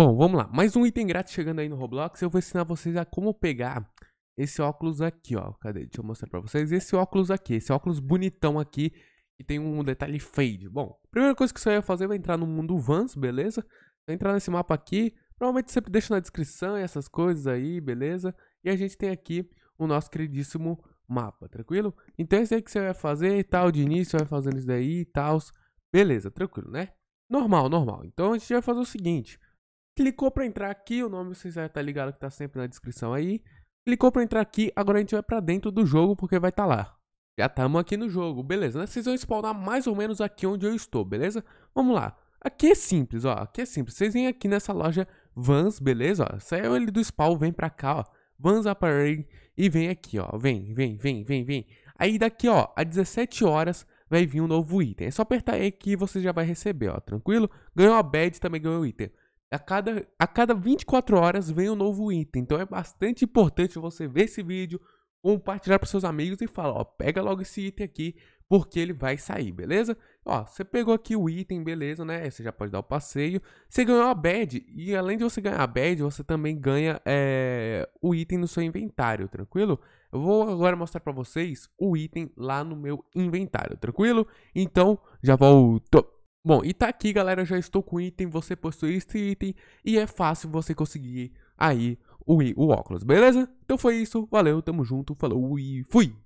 Bom, vamos lá. Mais um item grátis chegando aí no Roblox. Eu vou ensinar vocês a como pegar esse óculos aqui, ó. Cadê? Deixa eu mostrar pra vocês. Esse óculos aqui, esse óculos bonitão aqui, que tem um detalhe fade. Bom, primeira coisa que você vai fazer é entrar no mundo Vans, beleza? Vai entrar nesse mapa aqui. Provavelmente sempre deixo na descrição e essas coisas aí, beleza? E a gente tem aqui o nosso queridíssimo mapa, tranquilo? Então é isso aí que você vai fazer e tal, de início vai fazendo isso daí e tal. Beleza, tranquilo, né? Normal, normal. Então a gente vai fazer o seguinte... Clicou para entrar aqui, o nome vocês já tá ligado que tá sempre na descrição aí. Clicou para entrar aqui, agora a gente vai para dentro do jogo porque vai estar tá lá. Já estamos aqui no jogo, beleza? Né? Vocês vão spawnar mais ou menos aqui onde eu estou, beleza? Vamos lá. Aqui é simples, ó. Aqui é simples. Vocês vêm aqui nessa loja Vans, beleza? saiu ele é do spawn, vem pra cá, ó. Vans Apparel e vem aqui, ó. Vem, vem, vem, vem, vem. Aí daqui, ó, a 17 horas vai vir um novo item. É só apertar aí que você já vai receber, ó. Tranquilo? Ganhou a bad, também ganhou o item. A cada, a cada 24 horas vem um novo item. Então é bastante importante você ver esse vídeo, compartilhar para seus amigos e falar, ó, pega logo esse item aqui, porque ele vai sair, beleza? Ó, você pegou aqui o item, beleza, né? Você já pode dar o passeio. Você ganhou a bad, e além de você ganhar a bad, você também ganha é, o item no seu inventário, tranquilo? Eu vou agora mostrar para vocês o item lá no meu inventário, tranquilo? Então, já volto! Bom, e tá aqui, galera, já estou com o item, você possui esse item e é fácil você conseguir aí o, o óculos, beleza? Então foi isso, valeu, tamo junto, falou e fui!